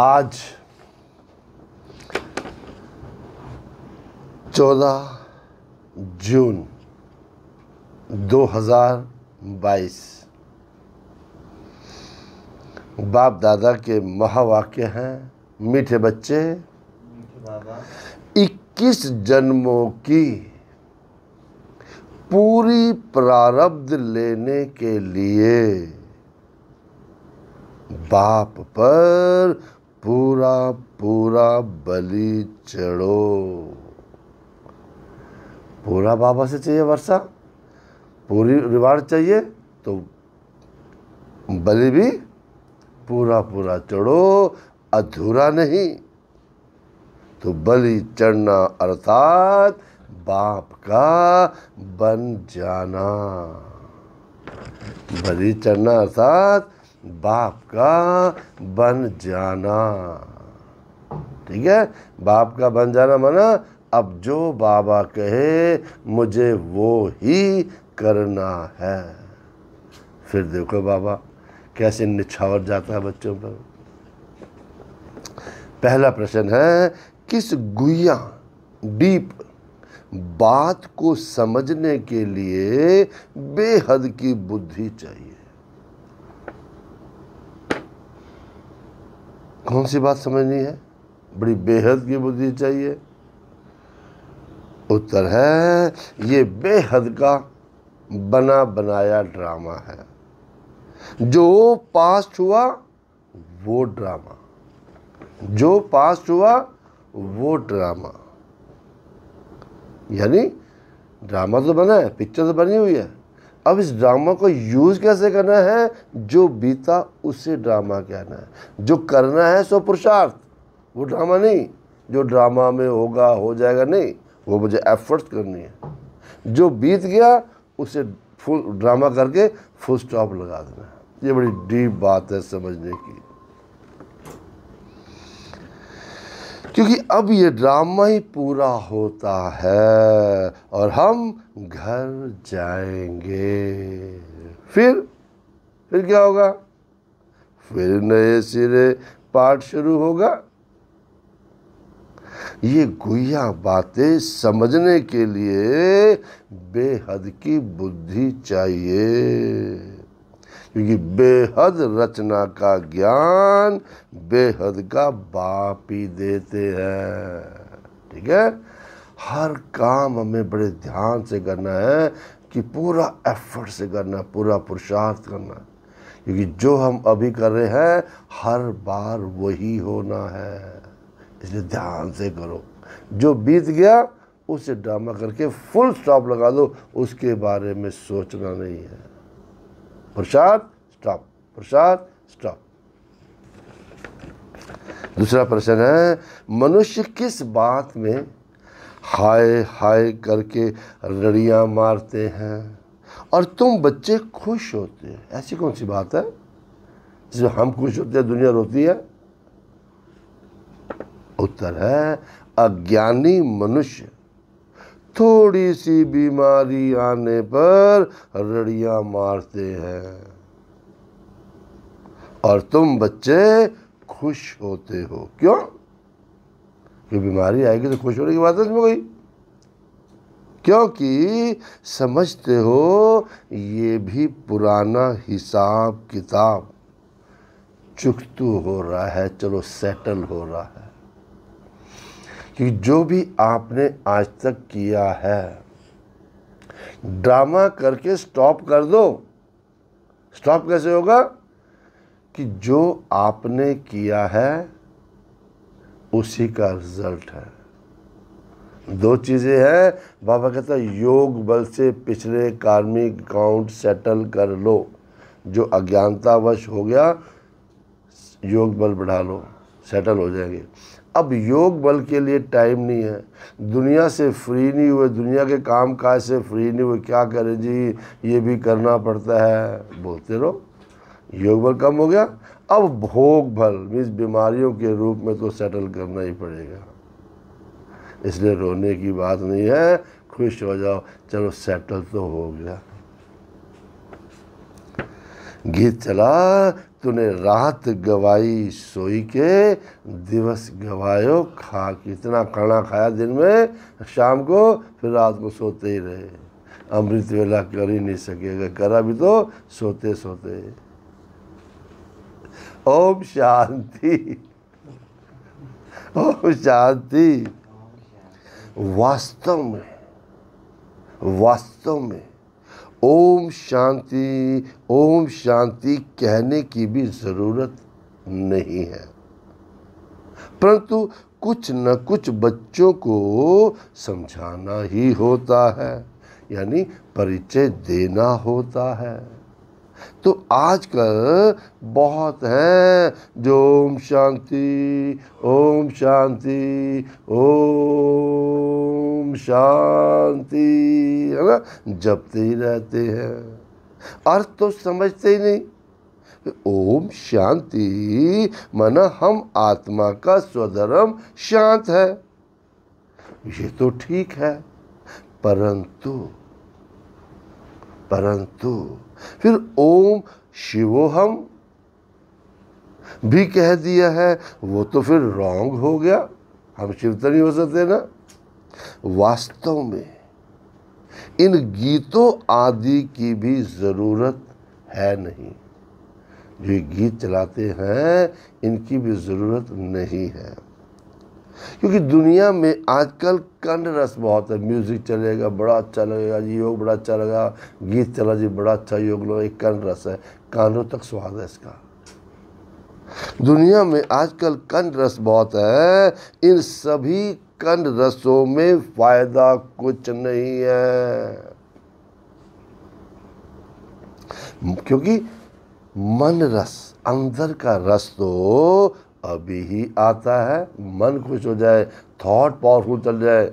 आज चौदह जून दो हज़ार बाईस बाप दादा के महावाक्य हैं मीठे बच्चे इक्कीस जन्मों की पूरी प्रारब्ध लेने के लिए बाप पर पूरा पूरा बलि चढ़ो पूरा बाबा से चाहिए वर्षा पूरी रिवार्ड चाहिए तो बलि भी पूरा पूरा चढ़ो अधूरा नहीं तो बलि चढ़ना अर्थात बाप का बन जाना बलि चढ़ना अर्थात बाप का बन जाना ठीक है बाप का बन जाना माना अब जो बाबा कहे मुझे वो ही करना है फिर देखो बाबा कैसे निछावर जाता है बच्चों पर पहला प्रश्न है किस गुया डीप बात को समझने के लिए बेहद की बुद्धि चाहिए कौन सी बात समझनी है बड़ी बेहद की बुद्धि चाहिए उत्तर है ये बेहद का बना बनाया ड्रामा है जो पास्ट हुआ वो ड्रामा जो पास्ट हुआ वो ड्रामा यानी ड्रामा तो बना है पिक्चर तो बनी हुई है अब इस ड्रामा को यूज़ कैसे करना है जो बीता उसे ड्रामा कहना है जो करना है सो पुरुषार्थ वो ड्रामा नहीं जो ड्रामा में होगा हो जाएगा नहीं वो मुझे एफर्ट्स करनी है जो बीत गया उसे फुल ड्रामा करके फुल स्टॉप लगा देना है ये बड़ी डीप बात है समझने की क्योंकि अब ये ड्रामा ही पूरा होता है और हम घर जाएंगे फिर फिर क्या होगा फिर नए सिरे पाठ शुरू होगा ये गुया बातें समझने के लिए बेहद की बुद्धि चाहिए क्योंकि बेहद रचना का ज्ञान बेहद का बाप ही देते हैं ठीक है हर काम हमें बड़े ध्यान से करना है कि पूरा एफर्ट से करना पूरा पुरुषार्थ करना क्योंकि जो हम अभी कर रहे हैं हर बार वही होना है इसलिए ध्यान से करो जो बीत गया उसे ड्रामा करके फुल स्टॉप लगा दो उसके बारे में सोचना नहीं है प्रसाद स्टॉप प्रसाद स्टॉप दूसरा प्रश्न है मनुष्य किस बात में हाय हाय करके रड़ियाँ मारते हैं और तुम बच्चे खुश होते हैं ऐसी कौन सी बात है जिसमें हम खुश होते हैं दुनिया रोती है उत्तर है अज्ञानी मनुष्य थोड़ी सी बीमारी आने पर रड़ियां मारते हैं और तुम बच्चे खुश होते हो क्यों ये बीमारी आएगी तो खुश होने की बात है इसमें कोई क्योंकि समझते हो ये भी पुराना हिसाब किताब चुकतू हो रहा है चलो सेटल हो रहा है कि जो भी आपने आज तक किया है ड्रामा करके स्टॉप कर दो स्टॉप कैसे होगा कि जो आपने किया है उसी का रिजल्ट है दो चीज़ें हैं बाबा कहता है योग बल से पिछले कार्मिक अकाउंट सेटल कर लो जो अज्ञानतावश हो गया योग बल बढ़ा लो सेटल हो जाएंगे अब योग बल के लिए टाइम नहीं है दुनिया से फ्री नहीं हुए दुनिया के काम काज से फ्री नहीं हुए क्या करें जी ये भी करना पड़ता है बोलते रहो योग बल कम हो गया अब भोग बल मीन्स बीमारियों के रूप में तो सेटल करना ही पड़ेगा इसलिए रोने की बात नहीं है खुश हो जाओ चलो सेटल तो हो गया गीत चला तूने रात गवाई सोई के दिवस गवायो खा कितना खाना खाया दिन में शाम को फिर रात को सोते ही रहे अमृत वेला कर ही नहीं सकेगा करा भी तो सोते सोते ओम शांति ओम शांति वास्तव में वास्तव में ओम शांति ओम शांति कहने की भी ज़रूरत नहीं है परंतु कुछ न कुछ बच्चों को समझाना ही होता है यानी परिचय देना होता है तो आजकल बहुत हैं जो ओम शांति ओम शांति ओम शांति है ना जपते ही रहते हैं अर्थ तो समझते ही नहीं ओम शांति माना हम आत्मा का स्वधर्म शांत है ये तो ठीक है परंतु परंतु फिर ओम शिवो हम भी कह दिया है वो तो फिर रॉन्ग हो गया हम शिव तो नहीं हो सकते ना वास्तव में इन गीतों आदि की भी ज़रूरत है नहीं जो ये गीत चलाते हैं इनकी भी ज़रूरत नहीं है क्योंकि दुनिया में आजकल कंड रस बहुत है म्यूज़िक चलेगा बड़ा अच्छा लगेगा जी योग बड़ा अच्छा लगा गीत चला जी बड़ा अच्छा योग लो एक कंड रस है कानों तक स्वाद है इसका दुनिया में आजकल कंड रस बहुत है इन सभी कंद रसों में फायदा कुछ नहीं है क्योंकि मन रस अंदर का रस तो अभी ही आता है मन खुश हो जाए थॉट पावरफुल चल जाए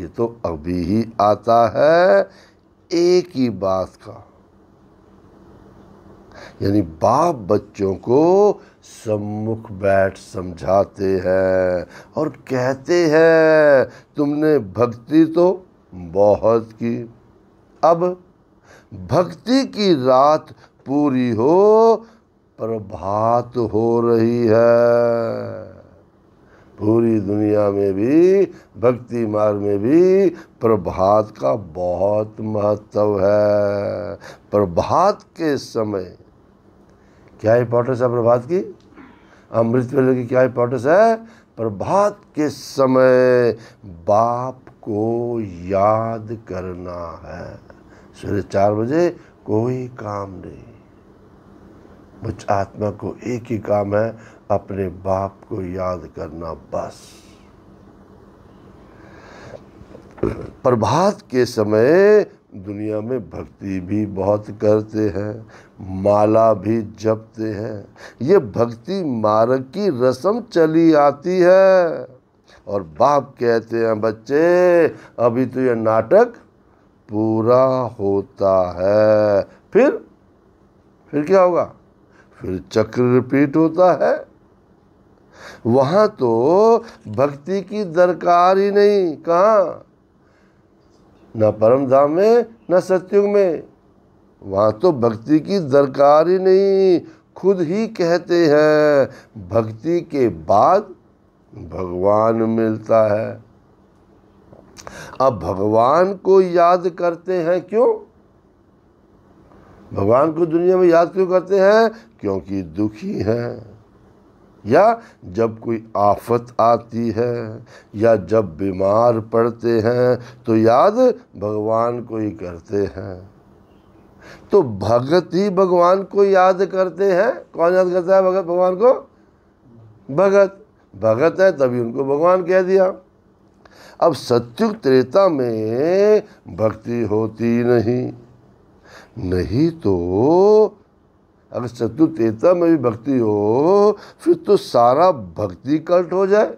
ये तो अभी ही आता है एक ही बात का यानी बाप बच्चों को सम्मुख बैठ समझाते हैं और कहते हैं तुमने भक्ति तो बहुत की अब भक्ति की रात पूरी हो प्रभात हो रही है पूरी दुनिया में भी भक्ति मार्ग में भी प्रभात का बहुत महत्व है प्रभात के समय क्या इंपॉर्टेंस है प्रभात की अमृत वेले की क्या इंपॉर्टेंस है प्रभात के समय बाप को याद करना है सवेरे चार बजे कोई काम नहीं मुझ आत्मा को एक ही काम है अपने बाप को याद करना बस प्रभात के समय दुनिया में भक्ति भी बहुत करते हैं माला भी जपते हैं ये भक्ति मार्ग की रस्म चली आती है और बाप कहते हैं बच्चे अभी तो ये नाटक पूरा होता है फिर फिर क्या होगा फिर चक्र रिपीट होता है वहाँ तो भक्ति की दरकार ही नहीं कहाँ न परम धाम में न सत्युग में वहाँ तो भक्ति की दरकार ही नहीं खुद ही कहते हैं भक्ति के बाद भगवान मिलता है अब भगवान को याद करते हैं क्यों भगवान को दुनिया में याद क्यों करते हैं क्योंकि दुखी हैं या जब कोई आफत आती है या जब बीमार पड़ते हैं तो याद भगवान को ही करते हैं तो भगत ही भगवान को याद करते हैं कौन याद करता है भगत भगवान को भगत भगत है तभी उनको भगवान कह दिया अब सत्युग त्रेता में भक्ति होती नहीं नहीं तो अगर चतुर्थता में भी भक्ति हो फिर तो सारा भक्ति कल्ट हो जाए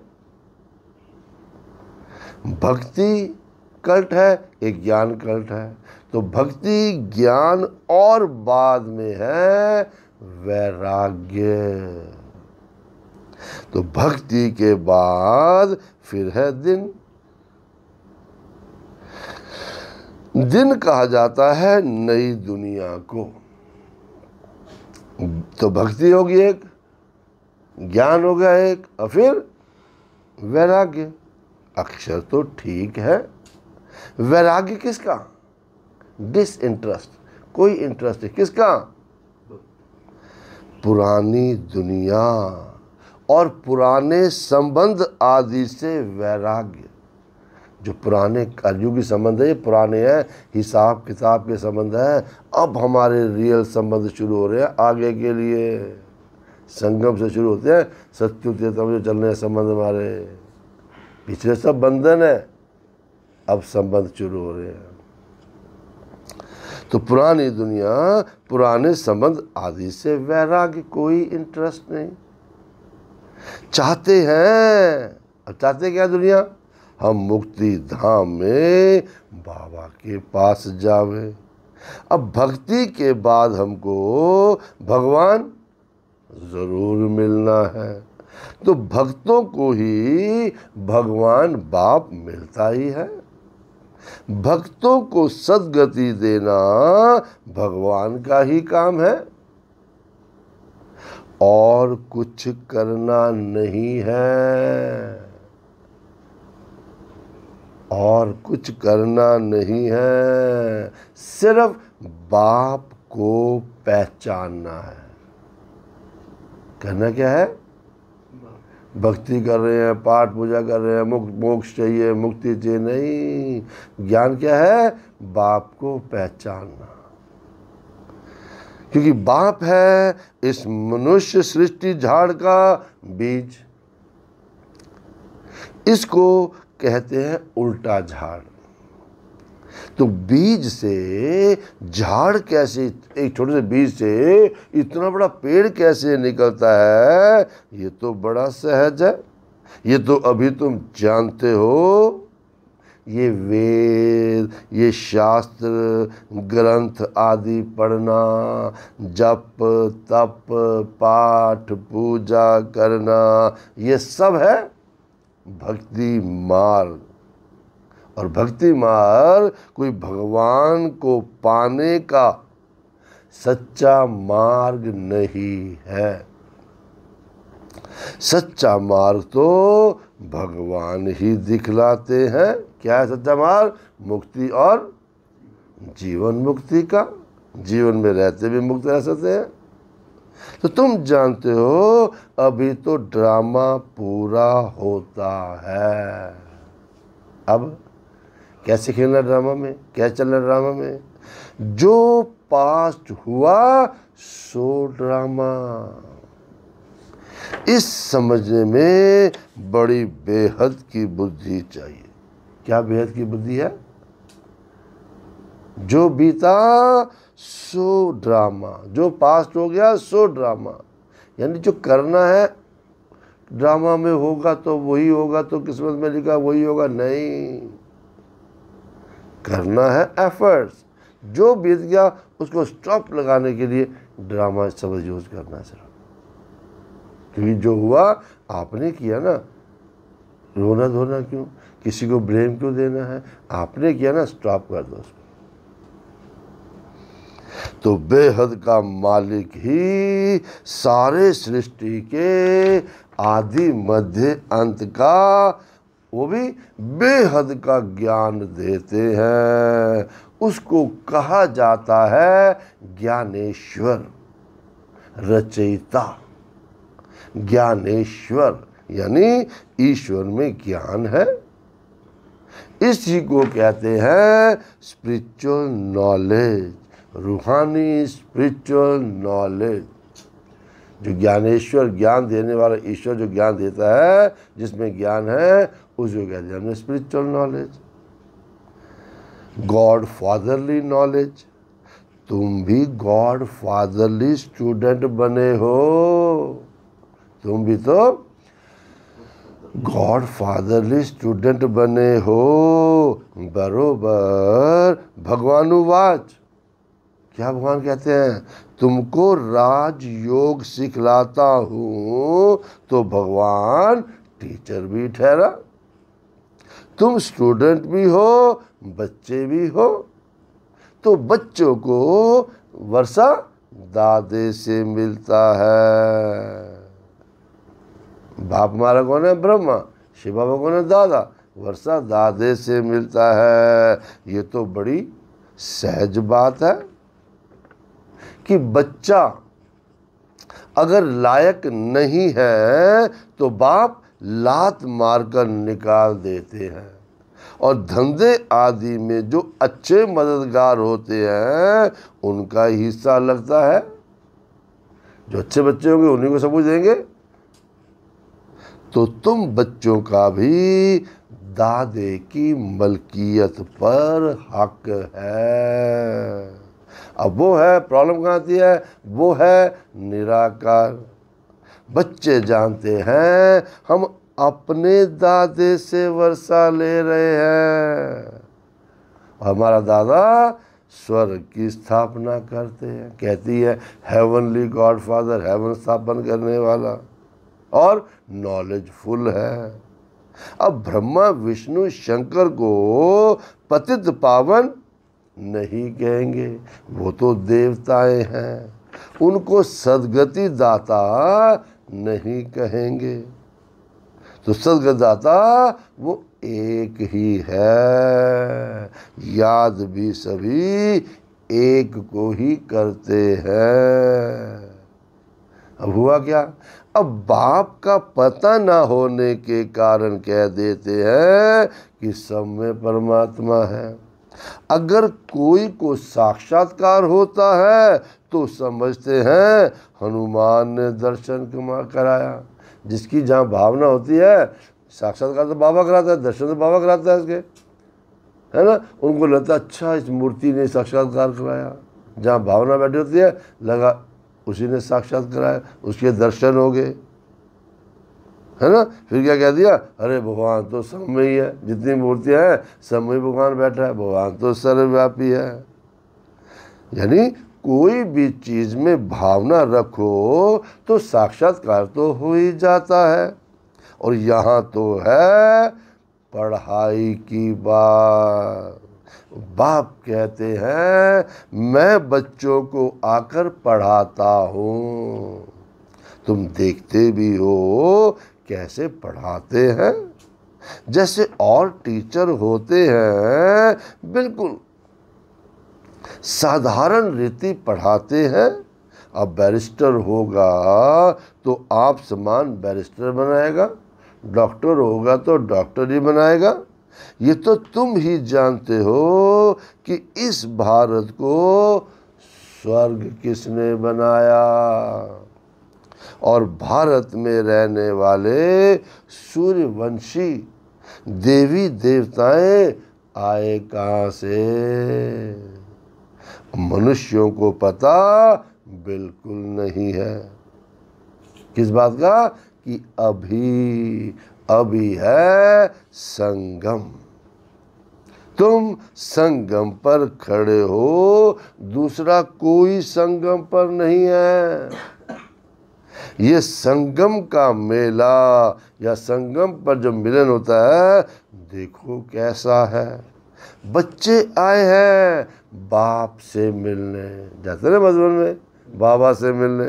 भक्ति कल्ट है एक ज्ञान कल्ट है तो भक्ति ज्ञान और बाद में है वैराग्य तो भक्ति के बाद फिर है दिन दिन कहा जाता है नई दुनिया को तो भक्ति होगी एक ज्ञान हो गया एक और फिर वैराग्य अक्षर तो ठीक है वैराग्य किसका डिस इंटरेस्ट कोई इंटरेस्ट है किसका पुरानी दुनिया और पुराने संबंध आदि से वैराग्य जो पुराने कलयुगी संबंध है ये पुराने हैं हिसाब किताब के संबंध है अब हमारे रियल संबंध शुरू हो रहे हैं आगे के लिए संगम से शुरू होते हैं सत्युत्यतम जो चल रहे संबंध हमारे पिछले सब बंधन है अब संबंध शुरू हो रहे हैं तो पुरानी दुनिया पुराने संबंध आदि से वैराग्य कोई इंटरेस्ट नहीं चाहते हैं अब चाहते क्या दुनिया हम मुक्ति धाम में बाबा के पास जावे अब भक्ति के बाद हमको भगवान ज़रूर मिलना है तो भक्तों को ही भगवान बाप मिलता ही है भक्तों को सदगति देना भगवान का ही काम है और कुछ करना नहीं है और कुछ करना नहीं है सिर्फ बाप को पहचानना है करना क्या है भक्ति कर रहे हैं पाठ पूजा कर रहे हैं मुक्त मोक्ष चाहिए मुक्ति चाहिए नहीं ज्ञान क्या है बाप को पहचानना क्योंकि बाप है इस मनुष्य सृष्टि झाड़ का बीज इसको कहते हैं उल्टा झाड़ तो बीज से झाड़ कैसे एक छोटे से बीज से इतना बड़ा पेड़ कैसे निकलता है ये तो बड़ा सहज है ये तो अभी तुम जानते हो ये वेद ये शास्त्र ग्रंथ आदि पढ़ना जप तप पाठ पूजा करना ये सब है भक्ति मार्ग और भक्ति मार्ग कोई भगवान को पाने का सच्चा मार्ग नहीं है सच्चा मार्ग तो भगवान ही दिखलाते हैं क्या है सच्चा मार्ग मुक्ति और जीवन मुक्ति का जीवन में रहते भी मुक्त रह सकते हैं तो तुम जानते हो अभी तो ड्रामा पूरा होता है अब कैसे खेलना ड्रामा में क्या चलना ड्रामा में जो पास्ट हुआ सो ड्रामा इस समझने में बड़ी बेहद की बुद्धि चाहिए क्या बेहद की बुद्धि है जो बीता सो ड्रामा जो पास्ट हो गया सो ड्रामा यानी जो करना है ड्रामा में होगा तो वही होगा तो किस्मत में लिखा वही होगा नहीं करना है एफर्ट्स जो बीत गया उसको स्टॉप लगाने के लिए ड्रामा सब यूज करना है सिर्फ क्योंकि जो हुआ आपने किया ना रोना धोना क्यों किसी को ब्लेम क्यों देना है आपने किया ना स्टॉप कर दो उसको तो बेहद का मालिक ही सारे सृष्टि के आदि मध्य अंत का वो भी बेहद का ज्ञान देते हैं उसको कहा जाता है ज्ञानेश्वर रचयिता ज्ञानेश्वर यानी ईश्वर में ज्ञान है इसी को कहते हैं स्पिरिचुअल नॉलेज रूहानी स्पिरिचुअल नॉलेज जो ज्ञानेश्वर ज्ञान देने वाला ईश्वर जो ज्ञान देता है जिसमें ज्ञान है उसको कहते हैं हमने spiritual knowledge God fatherly knowledge तुम भी गॉड फादरली स्टूडेंट बने हो तुम भी तो गॉड फादरली स्टूडेंट बने हो बरोबर भगवानुवाच क्या भगवान कहते हैं तुमको राज योग सिखलाता हूं तो भगवान टीचर भी ठहरा तुम स्टूडेंट भी हो बच्चे भी हो तो बच्चों को वर्षा दादे से मिलता है बाप मारा कौन है ब्रह्मा शिव बाबा कौन है दादा वर्षा दादे से मिलता है ये तो बड़ी सहज बात है कि बच्चा अगर लायक नहीं है तो बाप लात मारकर निकाल देते हैं और धंधे आदि में जो अच्छे मददगार होते हैं उनका हिस्सा लगता है जो अच्छे बच्चे होंगे उन्हीं को कुछ देंगे तो तुम बच्चों का भी दादे की मलकियत पर हक है अब वो है प्रॉब्लम कहाँ आती है वो है निराकार बच्चे जानते हैं हम अपने दादे से वर्षा ले रहे हैं हमारा दादा स्वर्ग की स्थापना करते हैं कहती है हेवनली गॉड फादर हेवन स्थापन करने वाला और नॉलेजफुल है अब ब्रह्मा विष्णु शंकर को पतित पावन नहीं कहेंगे वो तो देवताएं हैं उनको सदगति दाता नहीं कहेंगे तो सदगतदाता दाता वो एक ही है याद भी सभी एक को ही करते हैं अब हुआ क्या अब बाप का पता ना होने के कारण कह देते हैं कि सब में परमात्मा है अगर कोई को साक्षात्कार होता है तो समझते हैं हनुमान ने दर्शन कराया जिसकी जहाँ भावना होती है साक्षात्कार तो बाबा कराता है दर्शन तो बाबा कराता है इसके है ना उनको लगता है अच्छा इस मूर्ति ने साक्षात्कार कराया जहाँ भावना बैठी होती है लगा उसी ने साक्षात कराया उसके दर्शन हो गए है ना फिर क्या कह दिया अरे भगवान तो सब में ही है जितनी मूर्तियां हैं सब में भगवान बैठा है भगवान तो सर्वव्यापी है यानी कोई भी चीज में भावना रखो तो साक्षात्कार तो हो ही जाता है और यहाँ तो है पढ़ाई की बात बाप कहते हैं मैं बच्चों को आकर पढ़ाता हूँ तुम देखते भी हो कैसे पढ़ाते हैं जैसे और टीचर होते हैं बिल्कुल साधारण रीति पढ़ाते हैं अब बैरिस्टर होगा तो आप समान बैरिस्टर बनाएगा डॉक्टर होगा तो डॉक्टर ही बनाएगा ये तो तुम ही जानते हो कि इस भारत को स्वर्ग किसने बनाया और भारत में रहने वाले सूर्यवंशी देवी देवताएं आए कहाँ से मनुष्यों को पता बिल्कुल नहीं है किस बात का कि अभी अभी है संगम तुम संगम पर खड़े हो दूसरा कोई संगम पर नहीं है ये संगम का मेला या संगम पर जो मिलन होता है देखो कैसा है बच्चे आए हैं बाप से मिलने जाते ना मधुबन में बाबा से मिलने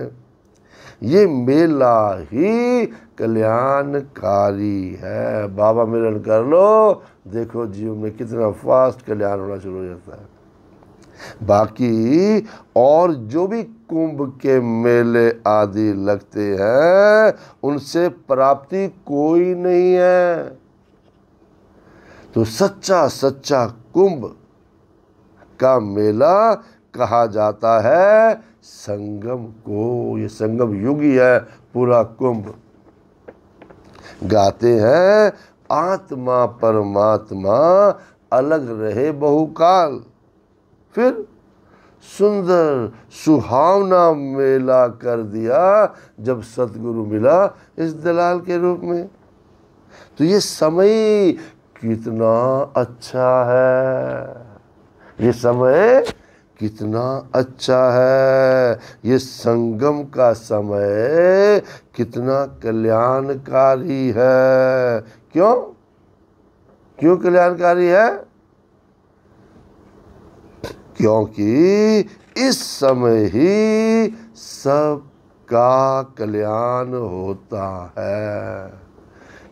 ये मेला ही कल्याणकारी है बाबा मिलन कर लो देखो जीवन में कितना फास्ट कल्याण होना शुरू हो जाता है बाकी और जो भी कुंभ के मेले आदि लगते हैं उनसे प्राप्ति कोई नहीं है तो सच्चा सच्चा कुंभ का मेला कहा जाता है संगम को ये संगम युग ही है पूरा कुंभ गाते हैं आत्मा परमात्मा अलग रहे बहुकाल फिर सुंदर सुहावना मेला कर दिया जब सतगुरु मिला इस दलाल के रूप में तो ये समय कितना अच्छा है ये समय कितना अच्छा है ये संगम का समय कितना कल्याणकारी है क्यों क्यों कल्याणकारी है क्योंकि इस समय ही सब का कल्याण होता है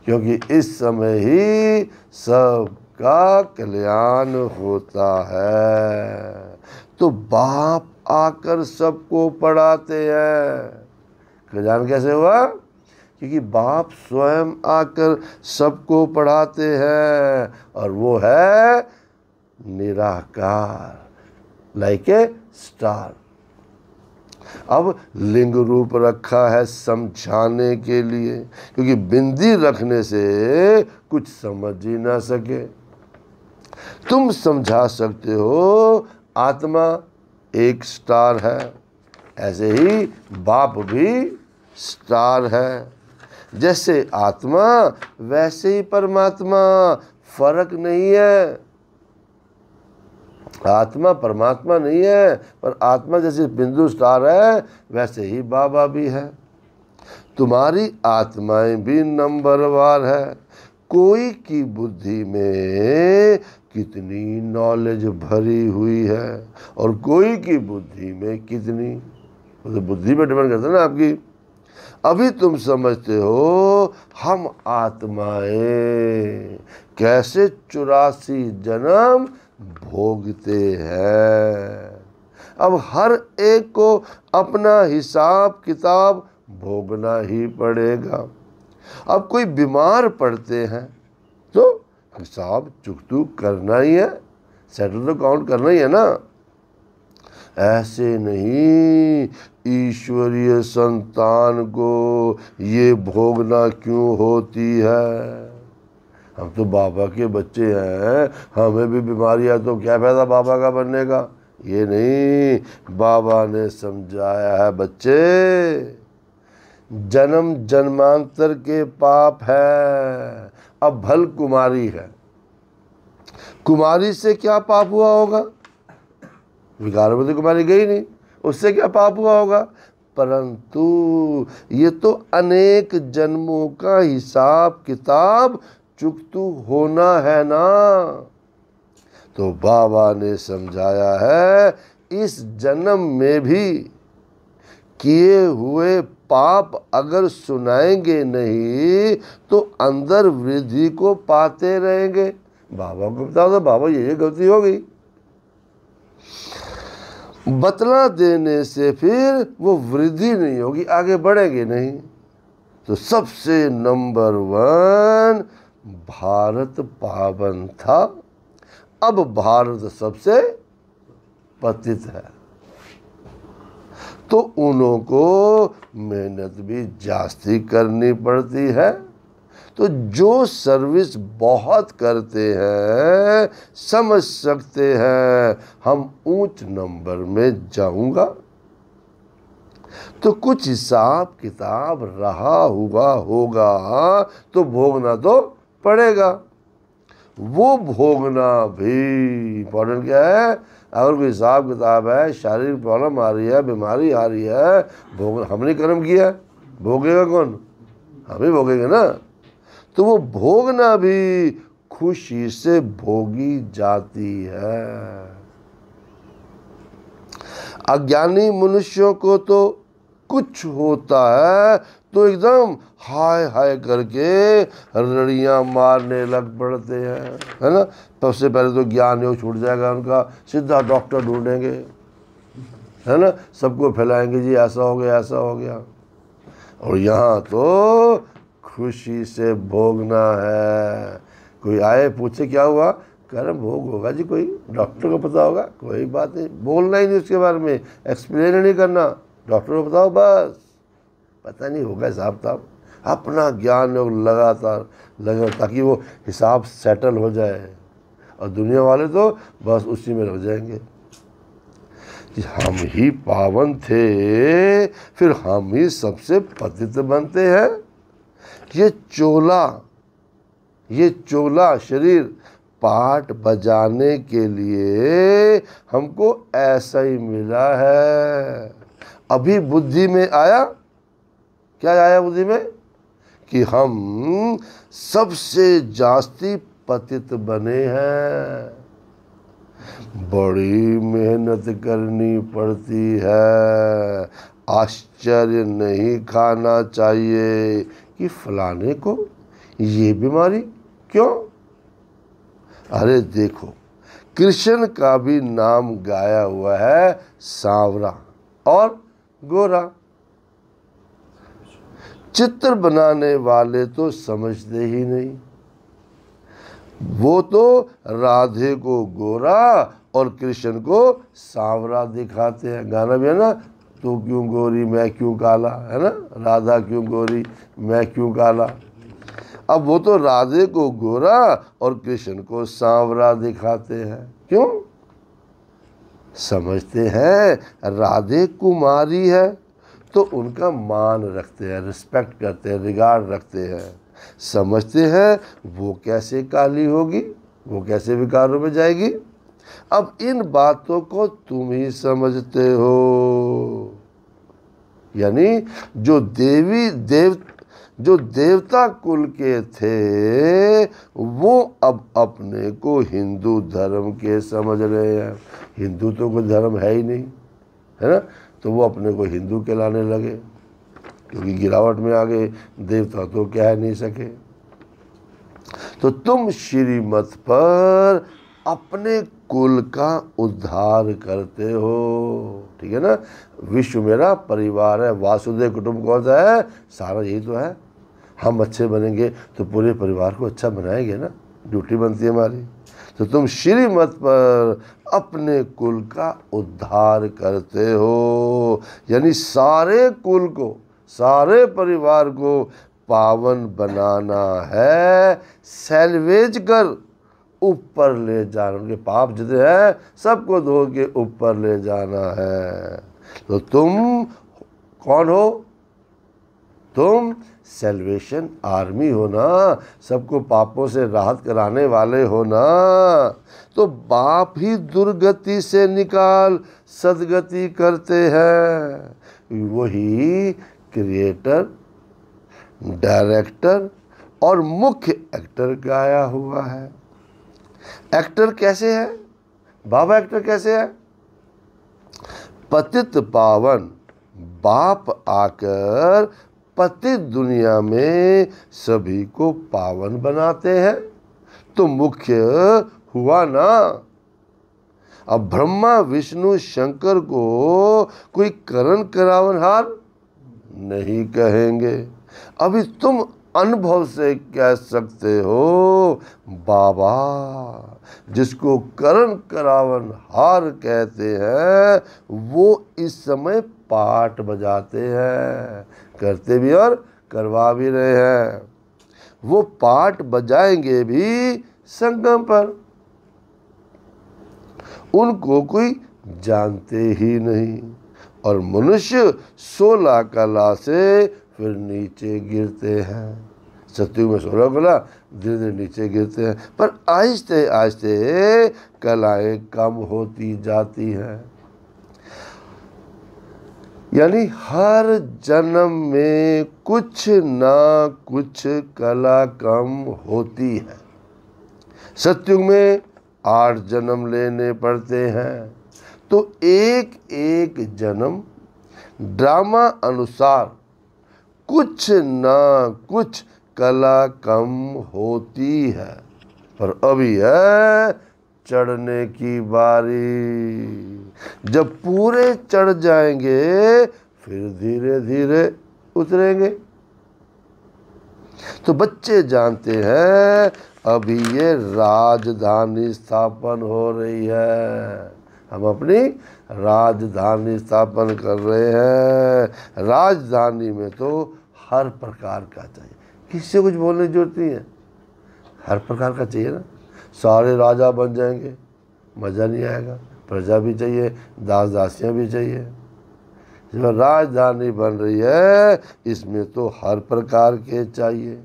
क्योंकि इस समय ही सब का कल्याण होता है तो बाप आकर सबको पढ़ाते हैं कल्याण कैसे हुआ क्योंकि बाप स्वयं आकर सबको पढ़ाते हैं और वो है निराकार लाइक ए स्टार अब लिंग रूप रखा है समझाने के लिए क्योंकि बिंदी रखने से कुछ समझ ही ना सके तुम समझा सकते हो आत्मा एक स्टार है ऐसे ही बाप भी स्टार है जैसे आत्मा वैसे ही परमात्मा फर्क नहीं है आत्मा परमात्मा नहीं है पर आत्मा जैसे बिंदु स्टार है वैसे ही बाबा भी है तुम्हारी आत्माएं भी नंबरवार है कोई की बुद्धि में कितनी नॉलेज भरी हुई है और कोई की बुद्धि में कितनी तो बुद्धि पर डिपेंड करता है ना आपकी अभी तुम समझते हो हम आत्माएं कैसे चौरासी जन्म भोगते हैं अब हर एक को अपना हिसाब किताब भोगना ही पड़ेगा अब कोई बीमार पड़ते हैं तो हिसाब चुकतू करना ही है सेटल तो काउंट करना ही है ना ऐसे नहीं ईश्वरीय संतान को ये भोगना क्यों होती है हम तो बाबा के बच्चे हैं हमें भी बीमारी है तो क्या फ़ायदा बाबा का बनने का ये नहीं बाबा ने समझाया है बच्चे जन्म जन्मांतर के पाप है अब भल कुमारी है कुमारी से क्या पाप हुआ होगा विकारवती कुमारी गई नहीं उससे क्या पाप हुआ होगा परंतु ये तो अनेक जन्मों का हिसाब किताब चुप तू होना है ना तो बाबा ने समझाया है इस जन्म में भी किए हुए पाप अगर सुनाएंगे नहीं तो अंदर वृद्धि को पाते रहेंगे बाबा को बता तो बाबा ये गलती हो गई बतला देने से फिर वो वृद्धि नहीं होगी आगे बढ़ेंगे नहीं तो सबसे नंबर वन भारत पावन था अब भारत सबसे पतित है तो उन्हों को मेहनत भी जास्ती करनी पड़ती है तो जो सर्विस बहुत करते हैं समझ सकते हैं हम ऊंच नंबर में जाऊंगा तो कुछ हिसाब किताब रहा हुआ होगा तो भोगना तो पड़ेगा वो भोगना भी इंपॉर्टेंट क्या है अगर कोई हिसाब किताब है शारीरिक प्रॉब्लम आ रही है बीमारी आ रही है भोग हमने कर्म किया भोगेगा कौन हम ही भोगेंगे ना तो वो भोगना भी खुशी से भोगी जाती है अज्ञानी मनुष्यों को तो कुछ होता है तो एकदम हाय हाय करके रड़ियाँ मारने लग पड़ते हैं है ना सबसे पहले तो ज्ञान योग छूट जाएगा उनका सीधा डॉक्टर ढूंढेंगे है ना सबको फैलाएंगे जी ऐसा हो गया ऐसा हो गया और यहाँ तो खुशी से भोगना है कोई आए पूछे क्या हुआ कर्म भोग होगा जी कोई डॉक्टर को पता होगा कोई बात नहीं बोलना ही नहीं उसके बारे में एक्सप्लेन नहीं करना डॉक्टर को बताओ बस पता नहीं होगा हिसाब किताब अपना ज्ञान लगातार लगे ताकि वो हिसाब सेटल हो जाए और दुनिया वाले तो बस उसी में रह जाएंगे कि हम ही पावन थे फिर हम ही सबसे पतित बनते हैं ये चोला ये चोला शरीर पाठ बजाने के लिए हमको ऐसा ही मिला है अभी बुद्धि में आया क्या आया उसी में कि हम सबसे जास्ती पतित बने हैं बड़ी मेहनत करनी पड़ती है आश्चर्य नहीं खाना चाहिए कि फलाने को ये बीमारी क्यों अरे देखो कृष्ण का भी नाम गाया हुआ है सांवरा और गोरा चित्र बनाने वाले तो समझते ही नहीं वो तो राधे को गोरा और कृष्ण को सांवरा दिखाते हैं गाना भी है ना तू क्यों गोरी मैं क्यों काला है ना राधा क्यों गोरी मैं क्यों काला अब वो तो राधे को गोरा और कृष्ण को सांवरा दिखाते हैं क्यों समझते हैं राधे कुमारी है तो उनका मान रखते हैं रिस्पेक्ट करते हैं रिगार्ड रखते हैं समझते हैं वो कैसे काली होगी वो कैसे विकारों में जाएगी अब इन बातों को तुम ही समझते हो यानी जो देवी देव जो देवता कुल के थे वो अब अपने को हिंदू धर्म के समझ रहे हैं हिंदू तो कोई धर्म है ही नहीं है ना तो वो अपने को हिंदू कहलाने लगे क्योंकि गिरावट में आ गए देवता तो कह नहीं सके तो तुम श्रीमत पर अपने कुल का उद्धार करते हो ठीक है ना विश्व मेरा परिवार है वासुदेव कुटुंब कौन सा है सारा यही तो है हम अच्छे बनेंगे तो पूरे परिवार को अच्छा बनाएंगे ना ड्यूटी बनती है हमारी तो तुम श्रीमत पर अपने कुल का उद्धार करते हो यानी सारे कुल को सारे परिवार को पावन बनाना है सेलवेज कर ऊपर ले जाना उनके पाप जितने हैं सबको धो के ऊपर ले जाना है तो तुम कौन हो तुम सेल्वेशन आर्मी होना सबको पापों से राहत कराने वाले होना तो बाप ही दुर्गति से निकाल सदगति करते हैं वही क्रिएटर डायरेक्टर और मुख्य एक्टर गाया हुआ है एक्टर कैसे है बाबा एक्टर कैसे है पतित पावन बाप आकर पति दुनिया में सभी को पावन बनाते हैं तो मुख्य हुआ ना अब ब्रह्मा विष्णु शंकर को कोई करण करावनहार नहीं कहेंगे अभी तुम अनुभव से कह सकते हो बाबा जिसको करण करावन हार कहते हैं वो इस समय पाठ बजाते हैं करते भी और करवा भी रहे हैं वो पाठ बजाएंगे भी संगम पर उनको कोई जानते ही नहीं और मनुष्य सोलह कला से फिर नीचे गिरते हैं सत्युग में सोलह कला धीरे धीरे नीचे गिरते हैं पर आहिस्ते आहिस्ते कलाएं कम होती जाती हैं यानी हर जन्म में कुछ ना कुछ कला कम होती है सत्युग में आठ जन्म लेने पड़ते हैं तो एक एक जन्म ड्रामा अनुसार कुछ ना कुछ कला कम होती है पर अभी है चढ़ने की बारी जब पूरे चढ़ जाएंगे फिर धीरे धीरे उतरेंगे तो बच्चे जानते हैं अभी ये राजधानी स्थापन हो रही है हम अपनी राजधानी स्थापन कर रहे हैं राजधानी में तो हर प्रकार का चाहिए किससे कुछ बोलने की जरूरत नहीं है हर प्रकार का चाहिए ना सारे राजा बन जाएंगे मज़ा नहीं आएगा प्रजा भी चाहिए दास दासियाँ भी चाहिए जिसमें राजधानी बन रही है इसमें तो हर प्रकार के चाहिए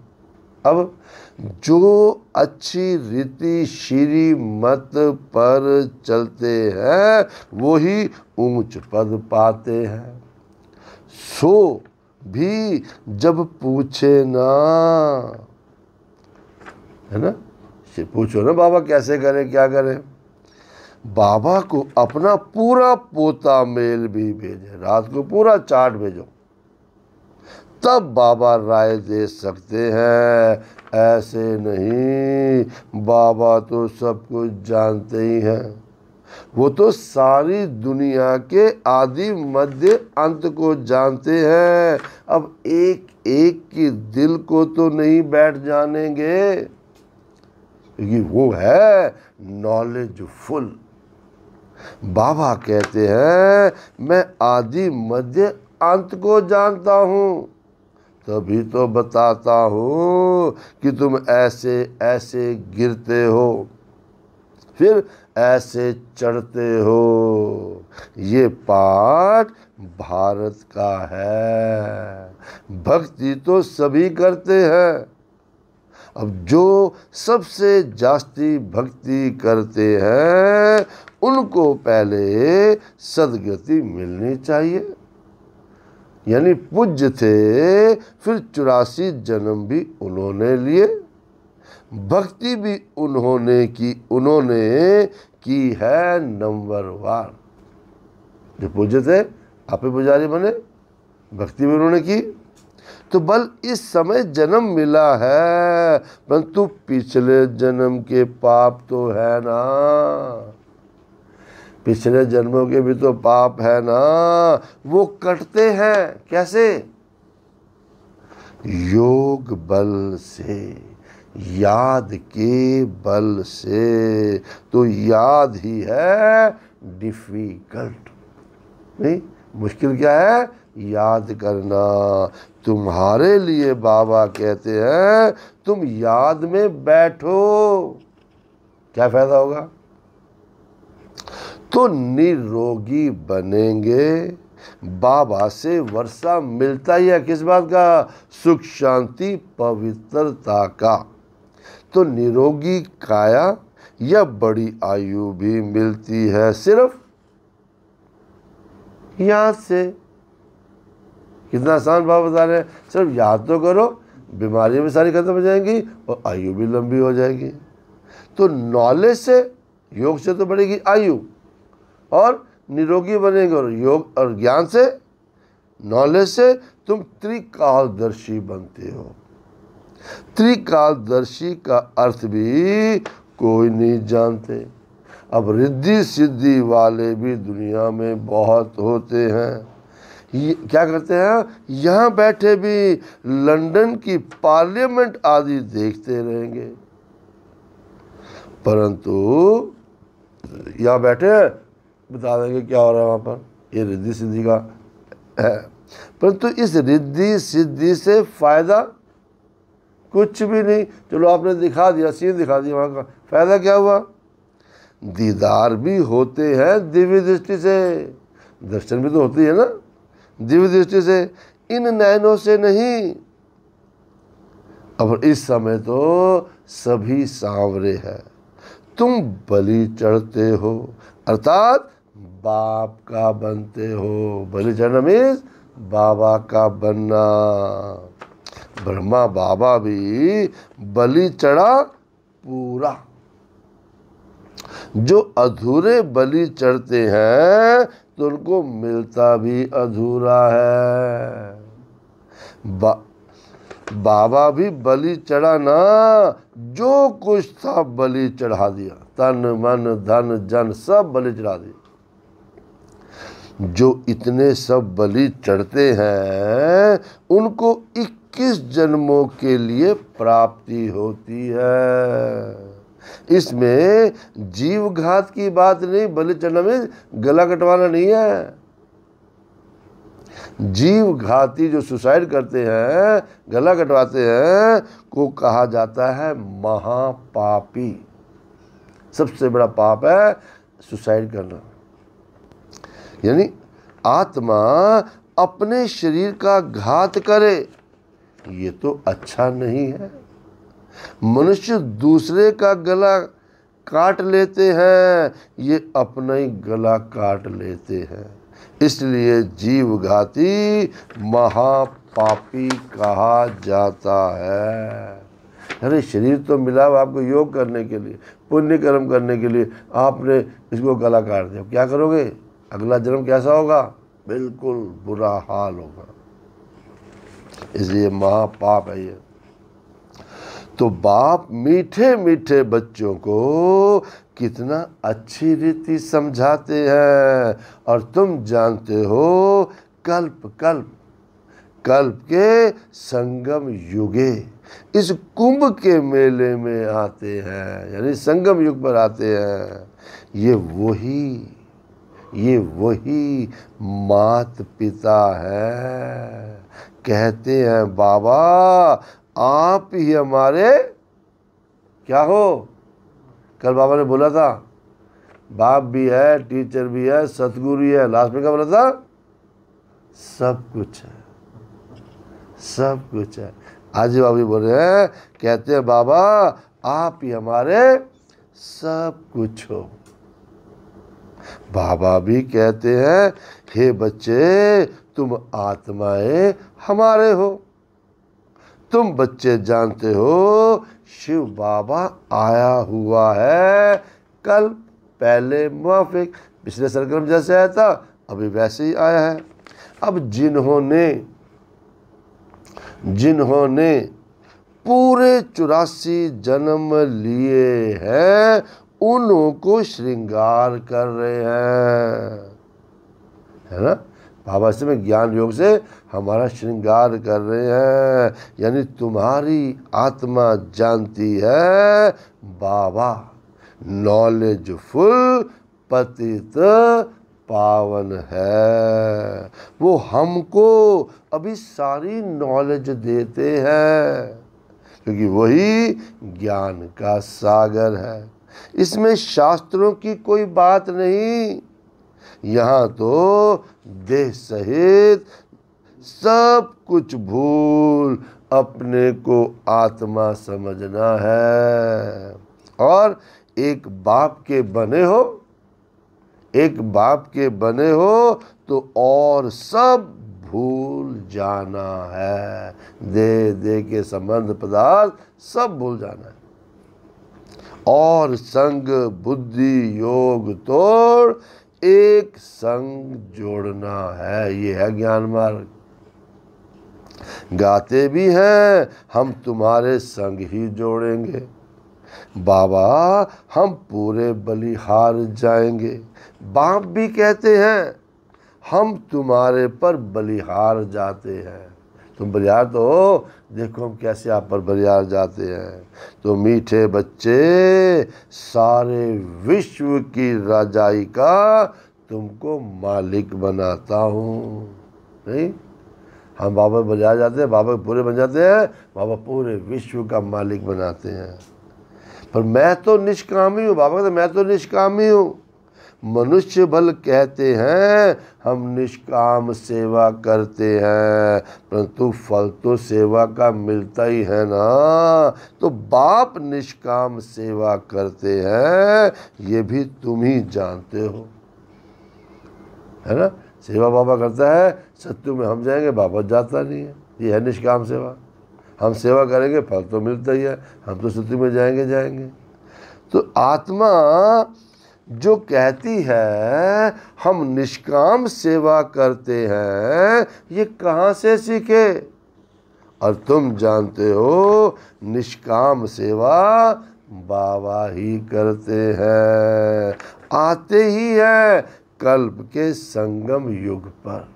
अब जो अच्छी रीति श्री मत पर चलते हैं वो ही ऊंच पद पाते हैं सो भी जब पूछे ना है ना से पूछो ना बाबा कैसे करें क्या करें बाबा को अपना पूरा पोता मेल भी भेजे रात को पूरा चाट भेजो तब बाबा राय दे सकते हैं ऐसे नहीं बाबा तो सब कुछ जानते ही हैं वो तो सारी दुनिया के आदि मध्य अंत को जानते हैं अब एक एक की दिल को तो नहीं बैठ जानेंगे ये वो है नॉलेज फुल बाबा कहते हैं मैं आदि मध्य अंत को जानता हूँ तभी तो बताता हूँ कि तुम ऐसे ऐसे गिरते हो फिर ऐसे चढ़ते हो ये पाठ भारत का है भक्ति तो सभी करते हैं अब जो सबसे जास्ती भक्ति करते हैं उनको पहले सदगति मिलनी चाहिए यानी पूज्य थे फिर चौरासी जन्म भी उन्होंने लिए भक्ति भी उन्होंने की उन्होंने की है नंबर वन जो पूज्य थे आप ही पुजारी बने भक्ति भी उन्होंने की तो बल इस समय जन्म मिला है परंतु पिछले जन्म के पाप तो है ना पिछले जन्मों के भी तो पाप है ना वो कटते हैं कैसे योग बल से याद के बल से तो याद ही है डिफिकल्ट नहीं मुश्किल क्या है याद करना तुम्हारे लिए बाबा कहते हैं तुम याद में बैठो क्या फायदा होगा तो निरोगी बनेंगे बाबा से वर्षा मिलता ही है किस बात का सुख शांति पवित्रता का तो निरोगी काया या बड़ी आयु भी मिलती है सिर्फ याद से कितना आसान भाव बता रहे हैं सिर्फ याद तो करो बीमारियाँ भी सारी खत्म हो जाएंगी और आयु भी लंबी हो जाएगी तो नॉलेज से योग से तो बढ़ेगी आयु और निरोगी बनेंगे और योग और ज्ञान से नॉलेज से तुम त्रिकालदर्शी बनते हो त्रिकालदर्शी का अर्थ भी कोई नहीं जानते अब रिद्धि सिद्धि वाले भी दुनिया में बहुत होते हैं क्या करते हैं यहाँ बैठे भी लंदन की पार्लियामेंट आदि देखते रहेंगे परंतु यहाँ बैठे बता देंगे क्या हो रहा है वहाँ पर ये रिद्धि सिद्धि का है परंतु इस रिद्धि सिद्धि से फ़ायदा कुछ भी नहीं चलो आपने दिखा दिया सीन दिखा दिया वहाँ का फ़ायदा क्या हुआ दीदार भी होते हैं दिव्य दृष्टि से दर्शन भी तो होती है ना दिव्य दृष्टि से इन नैनों से नहीं अब इस समय तो सभी सांवरे हैं तुम बलि चढ़ते हो अर्थात बाप का बनते हो बलि चढ़ना मीन्स बाबा का बनना ब्रह्मा बाबा भी बलि चढ़ा पूरा जो अधूरे बलि चढ़ते हैं मजदूर को मिलता भी अधूरा है बा, बाबा भी बलि चढ़ा ना जो कुछ था बलि चढ़ा दिया तन मन धन जन सब बलि चढ़ा दिया जो इतने सब बलि चढ़ते हैं उनको इक्कीस जन्मों के लिए प्राप्ति होती है इसमें जीव घात की बात नहीं बलि चढ़ना में गला कटवाना नहीं है जीव घाती जो सुसाइड करते हैं गला कटवाते हैं को कहा जाता है महापापी सबसे बड़ा पाप है सुसाइड करना यानी आत्मा अपने शरीर का घात करे ये तो अच्छा नहीं है मनुष्य दूसरे का गला काट लेते हैं ये अपना ही गला काट लेते हैं इसलिए जीवघाती महापापी कहा जाता है अरे शरीर तो मिला आपको योग करने के लिए पुण्य कर्म करने के लिए आपने इसको गला काट दिया क्या करोगे अगला जन्म कैसा होगा बिल्कुल बुरा हाल होगा इसलिए महापाप है ये तो बाप मीठे मीठे बच्चों को कितना अच्छी रीति समझाते हैं और तुम जानते हो कल्प कल्प कल्प के संगम युगे इस कुंभ के मेले में आते हैं यानी संगम युग पर आते हैं ये वही ये वही मात पिता है कहते हैं बाबा आप ही हमारे क्या हो कल बाबा ने बोला था बाप भी है टीचर भी है सतगुरु भी है लास्ट में क्या बोला था सब कुछ है सब कुछ है आज बाबा जी बोल रहे हैं कहते हैं बाबा आप ही हमारे सब कुछ हो बाबा भी कहते हैं हे बच्चे तुम आत्माएं हमारे हो तुम बच्चे जानते हो शिव बाबा आया हुआ है कल पहले मुआफिक पिछले सरगर्म जैसे आया था अभी वैसे ही आया है अब जिन्होंने जिन्होंने पूरे चौरासी जन्म लिए हैं उनको श्रृंगार कर रहे हैं है ना में ज्ञान योग से हमारा श्रृंगार कर रहे हैं यानी तुम्हारी आत्मा जानती है बाबा नॉलेज फुल पतित पावन है वो हमको अभी सारी नॉलेज देते हैं क्योंकि वही ज्ञान का सागर है इसमें शास्त्रों की कोई बात नहीं यहाँ तो देह सहित सब कुछ भूल अपने को आत्मा समझना है और एक बाप के बने हो एक बाप के बने हो तो और सब भूल जाना है दे दे के संबंध पदार्थ सब भूल जाना है और संग बुद्धि योग तोड़ एक संग जोड़ना है ये है ज्ञान मार्ग गाते भी हैं हम तुम्हारे संग ही जोड़ेंगे बाबा हम पूरे बलिहार जाएंगे बाप भी कहते हैं हम तुम्हारे पर बलिहार जाते हैं तुम बरियार तो हो देखो हम कैसे आप पर बरियार जाते हैं तो मीठे बच्चे सारे विश्व की राजाई का तुमको मालिक बनाता हूँ नहीं हम बाबा बजा जाते हैं बाबा पूरे बन जाते हैं बाबा पूरे विश्व का मालिक बनाते हैं पर मैं तो निष्कामी हूँ बाबा कहते मैं तो निष्कामी हूँ मनुष्य बल कहते हैं हम निष्काम सेवा करते हैं परंतु फल तो सेवा का मिलता ही है ना तो बाप निष्काम सेवा करते हैं ये भी तुम ही जानते हो है ना सेवा बाबा करता है सत्यु में हम जाएंगे बाबा जाता नहीं है ये है निष्काम सेवा हम सेवा करेंगे फल तो मिलता ही है हम तो सत्यु में जाएंगे जाएंगे तो आत्मा जो कहती है हम निष्काम सेवा करते हैं ये कहाँ से सीखे और तुम जानते हो निष्काम सेवा बाबा ही करते हैं आते ही है कल्प के संगम युग पर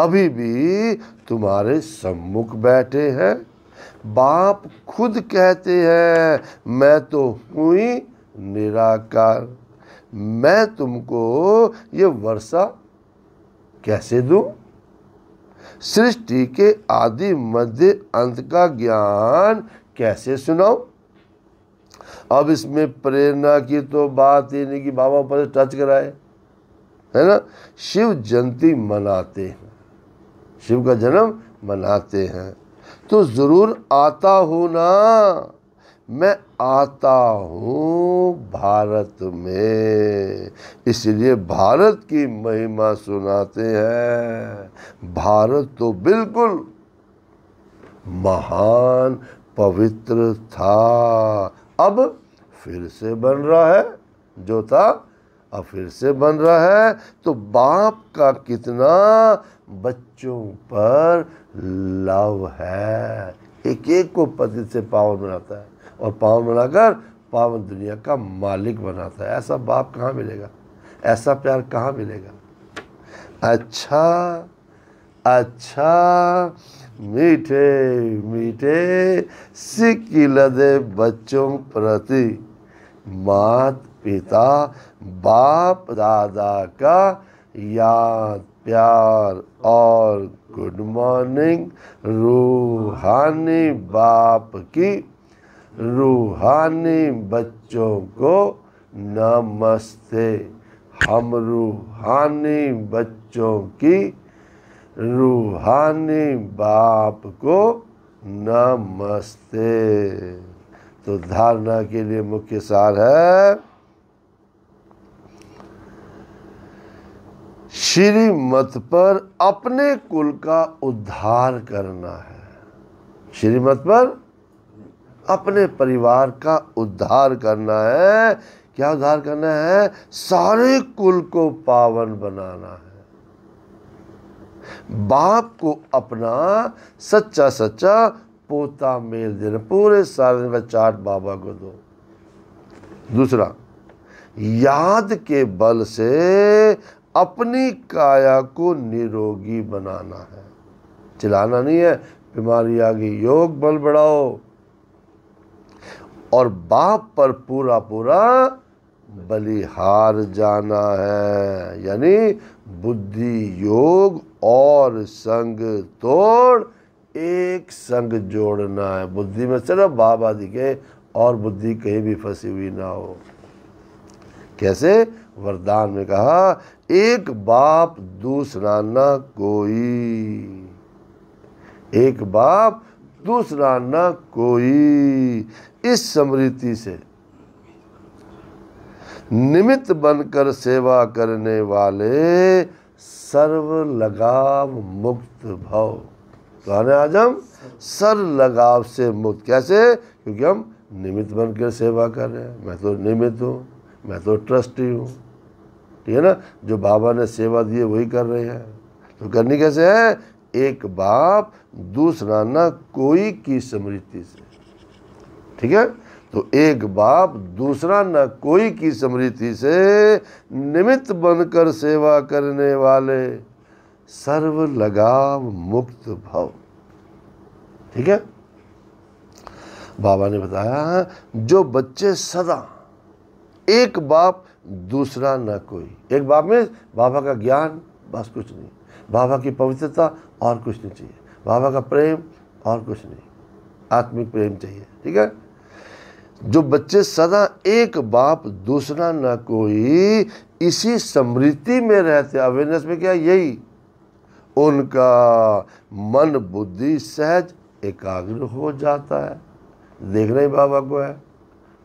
अभी भी तुम्हारे सम्मुख बैठे हैं बाप खुद कहते हैं मैं तो हुई निराकार मैं तुमको ये वर्षा कैसे दूं? सृष्टि के आदि मध्य अंत का ज्ञान कैसे सुनाऊं? अब इसमें प्रेरणा की तो बात ही नहीं कि बाबा पर टच कराए है ना शिव जयंती मनाते हैं शिव का जन्म मनाते हैं तो ज़रूर आता हो ना मैं आता हूँ भारत में इसलिए भारत की महिमा सुनाते हैं भारत तो बिल्कुल महान पवित्र था अब फिर से बन रहा है जो था अब फिर से बन रहा है तो बाप का कितना बच्चों पर लव है एक एक को पति से पावन बनाता है और पावन बनाकर पावन दुनिया का मालिक बनाता है ऐसा बाप कहाँ मिलेगा ऐसा प्यार कहाँ मिलेगा अच्छा अच्छा मीठे मीठे सिक्की लदे बच्चों प्रति मात पिता बाप दादा का याद प्यार और गुड मॉर्निंग रूहानी बाप की रूहानी बच्चों को नमस्ते हम रूहानी बच्चों की रूहानी बाप को नमस्ते तो धारणा के लिए मुख्य सार है श्रीमत पर अपने कुल का उद्धार करना है श्रीमत पर अपने परिवार का उद्धार करना है क्या उद्धार करना है सारे कुल को पावन बनाना है बाप को अपना सच्चा सच्चा पोता मेल देना पूरे साल का चाट बाबा को दो दूसरा याद के बल से अपनी काया को निरोगी बनाना है चिल्लाना नहीं है बीमारी आ गई योग बल बढ़ाओ और बाप पर पूरा पूरा बलिहार जाना है यानी बुद्धि योग और संग तोड़ एक संग जोड़ना है बुद्धि में सिर्फ बाबा दिखे और बुद्धि कहीं भी फंसी हुई ना हो कैसे वरदान में कहा एक बाप दूसरा ना कोई एक बाप दूसरा ना कोई इस समृद्धि से निमित बनकर सेवा करने वाले सर्व लगाव मुक्त भव कहने आज हम सर लगाव से मुक्त कैसे क्योंकि हम निमित बनकर सेवा कर रहे हैं मैं तो निमित हूँ मैं तो ट्रस्टी हूँ ठीक है ना जो बाबा ने सेवा दी है वही कर रहे हैं तो करनी कैसे है एक बाप दूसरा ना कोई की स्मृति से ठीक है तो एक बाप दूसरा न कोई की स्मृति से निमित्त बनकर सेवा करने वाले सर्व लगाव मुक्त भव ठीक है बाबा ने बताया जो बच्चे सदा एक बाप दूसरा न कोई एक बाप में बाबा का ज्ञान बस कुछ नहीं बाबा की पवित्रता और कुछ नहीं चाहिए बाबा का प्रेम और कुछ नहीं आत्मिक प्रेम चाहिए ठीक है जो बच्चे सदा एक बाप दूसरा ना कोई इसी स्मृति में रहते अवेयरनेस में क्या यही उनका मन बुद्धि सहज एकाग्र हो जाता है देख रहे बाबा को है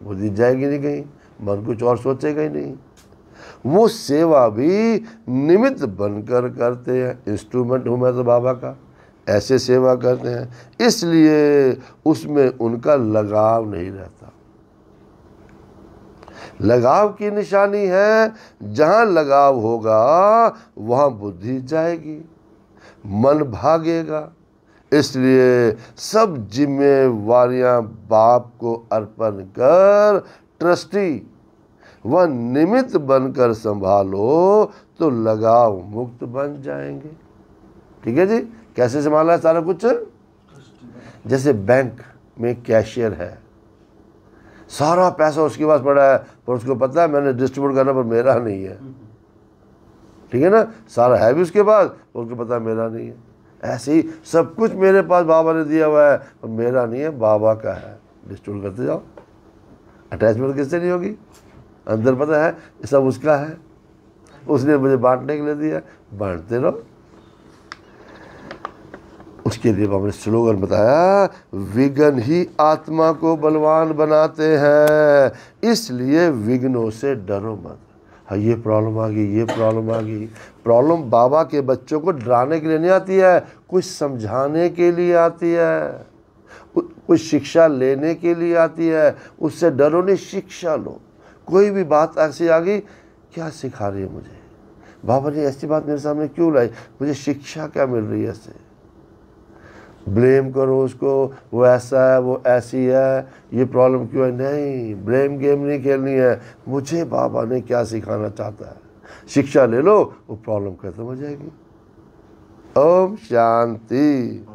बुद्धि जाएगी नहीं कहीं मन कुछ और सोचेगा ही नहीं वो सेवा भी निमित्त बनकर करते हैं इंस्ट्रूमेंट हूँ मैं तो बाबा का ऐसे सेवा करते हैं इसलिए उसमें उनका लगाव नहीं रहता लगाव की निशानी है जहाँ लगाव होगा वहाँ बुद्धि जाएगी मन भागेगा इसलिए सब जिम्मेवार बाप को अर्पण कर ट्रस्टी वह निमित बनकर संभालो तो लगाव मुक्त बन जाएंगे ठीक है जी कैसे संभाला सारा कुछ जैसे बैंक में कैशियर है सारा पैसा उसके पास पड़ा है पर उसको पता है मैंने डिस्ट्रीब्यूट करना पर मेरा नहीं है ठीक है ना सारा है भी उसके पास पर उसको पता है मेरा नहीं है ऐसे ही सब कुछ मेरे पास बाबा ने दिया हुआ है पर मेरा नहीं है बाबा का है डिस्ट्रीब्यूट करते जाओ अटैचमेंट किससे नहीं होगी अंदर पता है सब उसका है उसने मुझे बांटने के लिए दिया बांटते रहो उसके लिए हमने स्लोगन बताया विघ्न ही आत्मा को बलवान बनाते हैं इसलिए विघ्नों से डरो मत हाँ ये प्रॉब्लम आ गई ये प्रॉब्लम आ गई प्रॉब्लम बाबा के बच्चों को डराने के लिए नहीं आती है कुछ समझाने के लिए आती है कुछ शिक्षा लेने के लिए आती है उससे डरो नहीं शिक्षा लो कोई भी बात ऐसी आ गई क्या सिखा रही है मुझे बाबा जी ऐसी बात मेरे सामने क्यों लाई मुझे शिक्षा क्या मिल रही है इससे ब्लेम करो उसको वो ऐसा है वो ऐसी है ये प्रॉब्लम क्यों है नहीं ब्लेम गेम नहीं खेलनी है मुझे बाबा ने क्या सिखाना चाहता है शिक्षा ले लो वो प्रॉब्लम खत्म हो जाएगी ओम शांति